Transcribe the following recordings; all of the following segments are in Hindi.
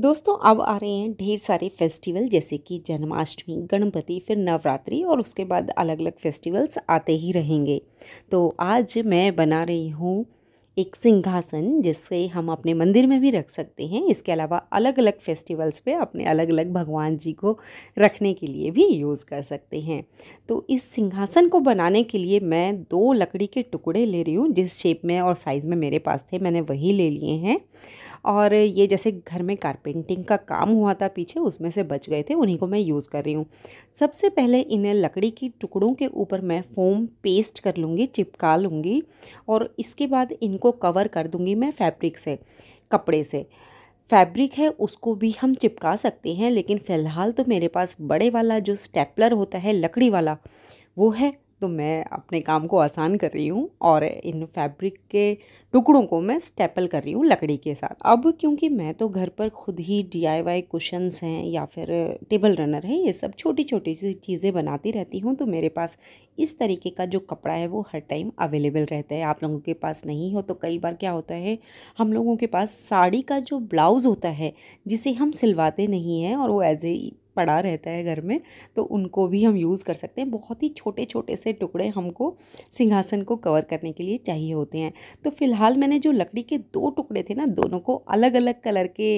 दोस्तों अब आ रहे हैं ढेर सारे फेस्टिवल जैसे कि जन्माष्टमी गणपति फिर नवरात्रि और उसके बाद अलग अलग फेस्टिवल्स आते ही रहेंगे तो आज मैं बना रही हूँ एक सिंहासन जिससे हम अपने मंदिर में भी रख सकते हैं इसके अलावा अलग अलग फेस्टिवल्स पे अपने अलग अलग भगवान जी को रखने के लिए भी यूज़ कर सकते हैं तो इस सिंहासन को बनाने के लिए मैं दो लकड़ी के टुकड़े ले रही हूँ जिस शेप में और साइज़ में मेरे पास थे मैंने वही ले लिए हैं और ये जैसे घर में कारपेंटिंग का काम हुआ था पीछे उसमें से बच गए थे उन्हीं को मैं यूज़ कर रही हूँ सबसे पहले इन्हें लकड़ी की टुकड़ों के ऊपर मैं फोम पेस्ट कर लूँगी चिपका लूँगी और इसके बाद इनको कवर कर दूँगी मैं फैब्रिक से कपड़े से फैब्रिक है उसको भी हम चिपका सकते हैं लेकिन फ़िलहाल तो मेरे पास बड़े वाला जो स्टेपलर होता है लकड़ी वाला वो है तो मैं अपने काम को आसान कर रही हूँ और इन फैब्रिक के टुकड़ों को मैं स्टेपल कर रही हूँ लकड़ी के साथ अब क्योंकि मैं तो घर पर खुद ही डी आई वाई कुशंस हैं या फिर टेबल रनर है ये सब छोटी छोटी सी चीज़ें बनाती रहती हूँ तो मेरे पास इस तरीके का जो कपड़ा है वो हर टाइम अवेलेबल रहता है आप लोगों के पास नहीं हो तो कई बार क्या होता है हम लोगों के पास साड़ी का जो ब्लाउज़ होता है जिसे हम सिलवाते नहीं हैं और वो एज ए पड़ा रहता है घर में तो उनको भी हम यूज़ कर सकते हैं बहुत ही छोटे छोटे से टुकड़े हमको सिंहासन को कवर करने के लिए चाहिए होते हैं तो फ़िलहाल मैंने जो लकड़ी के दो टुकड़े थे ना दोनों को अलग अलग कलर के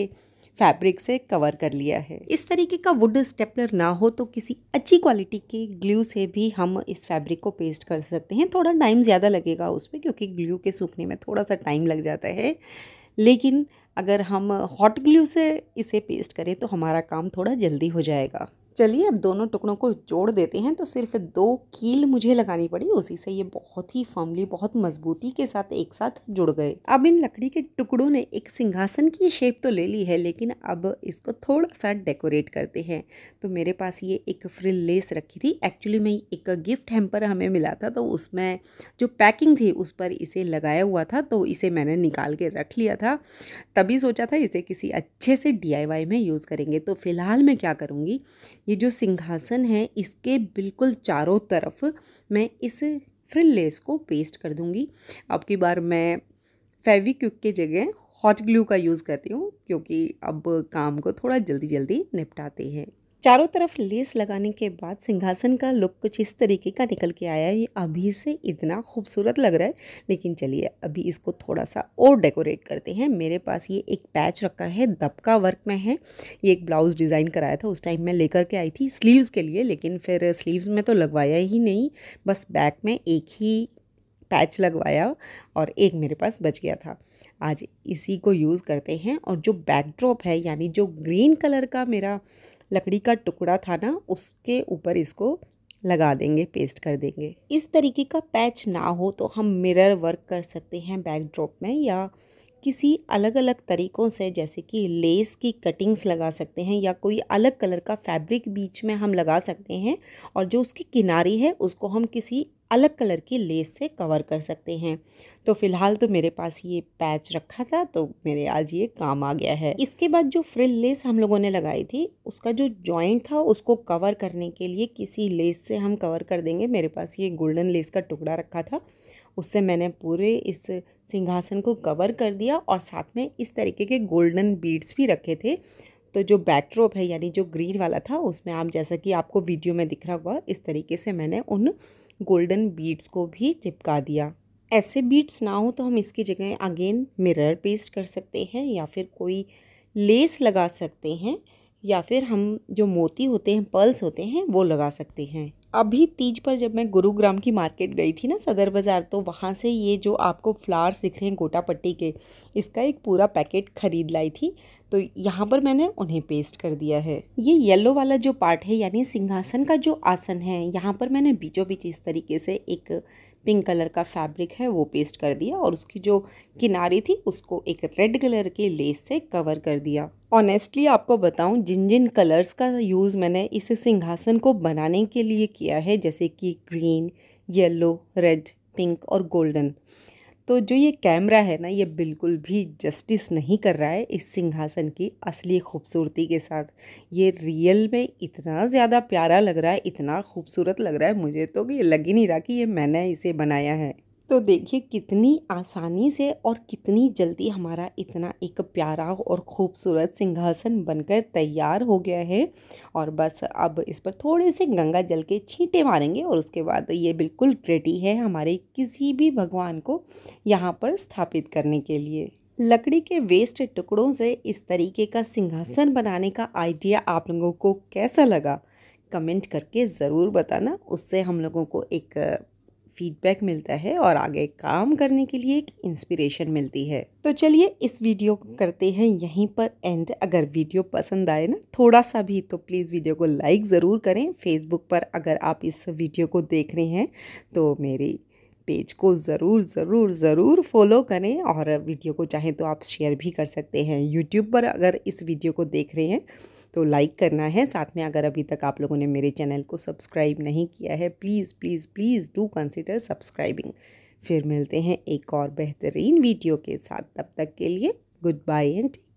फैब्रिक से कवर कर लिया है इस तरीके का वुड स्टेपलर ना हो तो किसी अच्छी क्वालिटी के ग्लू से भी हम इस फैब्रिक को पेस्ट कर सकते हैं थोड़ा टाइम ज़्यादा लगेगा उसमें क्योंकि ग्लू के सूखने में थोड़ा सा टाइम लग जाता है लेकिन अगर हम हॉट ग्लू से इसे पेस्ट करें तो हमारा काम थोड़ा जल्दी हो जाएगा चलिए अब दोनों टुकड़ों को जोड़ देते हैं तो सिर्फ दो कील मुझे लगानी पड़ी उसी से ये बहुत ही फर्मली बहुत मजबूती के साथ एक साथ जुड़ गए अब इन लकड़ी के टुकड़ों ने एक सिंहासन की शेप तो ले ली है लेकिन अब इसको थोड़ा सा डेकोरेट करते हैं तो मेरे पास ये एक फ्रिल लेस रखी थी एक्चुअली में एक गिफ्ट हेम्पर हमें मिला था तो उसमें जो पैकिंग थी उस पर इसे लगाया हुआ था तो इसे मैंने निकाल के रख लिया था तभी सोचा था इसे किसी अच्छे से डी में यूज़ करेंगे तो फ़िलहाल मैं क्या करूँगी ये जो सिंहासन है इसके बिल्कुल चारों तरफ मैं इस फ्रिल लेस को पेस्ट कर दूँगी अब की बार मैं फेविक्विक के जगह हॉट ग्लू का यूज़ कर रही हूँ क्योंकि अब काम को थोड़ा जल्दी जल्दी निपटाते हैं चारों तरफ लेस लगाने के बाद सिंहासन का लुक कुछ इस तरीके का निकल के आया है ये अभी से इतना खूबसूरत लग रहा है लेकिन चलिए अभी इसको थोड़ा सा और डेकोरेट करते हैं मेरे पास ये एक पैच रखा है दबका वर्क में है ये एक ब्लाउज़ डिज़ाइन कराया था उस टाइम मैं लेकर के आई थी स्लीव्स के लिए लेकिन फिर स्लीव्स में तो लगवाया ही नहीं बस बैक में एक ही पैच लगवाया और एक मेरे पास बच गया था आज इसी को यूज़ करते हैं और जो बैकड्रॉप है यानी जो ग्रीन कलर का मेरा लकड़ी का टुकड़ा था ना उसके ऊपर इसको लगा देंगे पेस्ट कर देंगे इस तरीके का पैच ना हो तो हम मिरर वर्क कर सकते हैं बैकड्रॉप में या किसी अलग अलग तरीक़ों से जैसे कि लेस की कटिंग्स लगा सकते हैं या कोई अलग कलर का फैब्रिक बीच में हम लगा सकते हैं और जो उसकी किनारी है उसको हम किसी अलग कलर की लेस से कवर कर सकते हैं तो फिलहाल तो मेरे पास ये पैच रखा था तो मेरे आज ये काम आ गया है इसके बाद जो फ्रिल लेस हम लोगों ने लगाई थी उसका जो जॉइंट था उसको कवर करने के लिए किसी लेस से हम कवर कर देंगे मेरे पास ये गोल्डन लेस का टुकड़ा रखा था उससे मैंने पूरे इस सिंहासन को कवर कर दिया और साथ में इस तरीके के गोल्डन बीड्स भी रखे थे तो जो बैकड्रॉप है यानी जो ग्रीन वाला था उसमें आप जैसा कि आपको वीडियो में दिख रहा हुआ इस तरीके से मैंने उन गोल्डन बीड्स को भी चिपका दिया ऐसे बीड्स ना हो तो हम इसकी जगह अगेन मिरर पेस्ट कर सकते हैं या फिर कोई लेस लगा सकते हैं या फिर हम जो मोती होते हैं पर्ल्स होते हैं वो लगा सकते हैं अभी तीज पर जब मैं गुरुग्राम की मार्केट गई थी ना सदर बाज़ार तो वहाँ से ये जो आपको फ्लावर्स दिख रहे हैं गोटा पट्टी के इसका एक पूरा पैकेट ख़रीद लाई थी तो यहाँ पर मैंने उन्हें पेस्ट कर दिया है ये येलो वाला जो पार्ट है यानी सिंहासन का जो आसन है यहाँ पर मैंने बीचों बीच इस तरीके से एक पिंक कलर का फैब्रिक है वो पेस्ट कर दिया और उसकी जो किनारी थी उसको एक रेड कलर के लेस से कवर कर दिया ऑनेस्टली आपको बताऊं जिन जिन कलर्स का यूज़ मैंने इस सिंहासन को बनाने के लिए किया है जैसे कि ग्रीन येलो रेड पिंक और गोल्डन तो जो ये कैमरा है ना ये बिल्कुल भी जस्टिस नहीं कर रहा है इस सिंहासन की असली खूबसूरती के साथ ये रियल में इतना ज़्यादा प्यारा लग रहा है इतना खूबसूरत लग रहा है मुझे तो कि लग ही नहीं रहा कि ये मैंने इसे बनाया है तो देखिए कितनी आसानी से और कितनी जल्दी हमारा इतना एक प्यारा और ख़ूबसूरत सिंहासन बनकर तैयार हो गया है और बस अब इस पर थोड़े से गंगा जल के छींटे मारेंगे और उसके बाद ये बिल्कुल रेडी है हमारे किसी भी भगवान को यहाँ पर स्थापित करने के लिए लकड़ी के वेस्ट टुकड़ों से इस तरीके का सिंहासन बनाने का आइडिया आप लोगों को कैसा लगा कमेंट करके ज़रूर बताना उससे हम लोगों को एक फीडबैक मिलता है और आगे काम करने के लिए एक इंस्पिरेशन मिलती है तो चलिए इस वीडियो को करते हैं यहीं पर एंड अगर वीडियो पसंद आए ना थोड़ा सा भी तो प्लीज़ वीडियो को लाइक ज़रूर करें फेसबुक पर अगर आप इस वीडियो को देख रहे हैं तो मेरी पेज को ज़रूर ज़रूर ज़रूर फॉलो करें और वीडियो को चाहें तो आप शेयर भी कर सकते हैं यूट्यूब पर अगर इस वीडियो को देख रहे हैं तो लाइक करना है साथ में अगर अभी तक आप लोगों ने मेरे चैनल को सब्सक्राइब नहीं किया है please please please do consider subscribing फिर मिलते हैं एक और बेहतरीन वीडियो के साथ तब तक के लिए गुड बाय एंड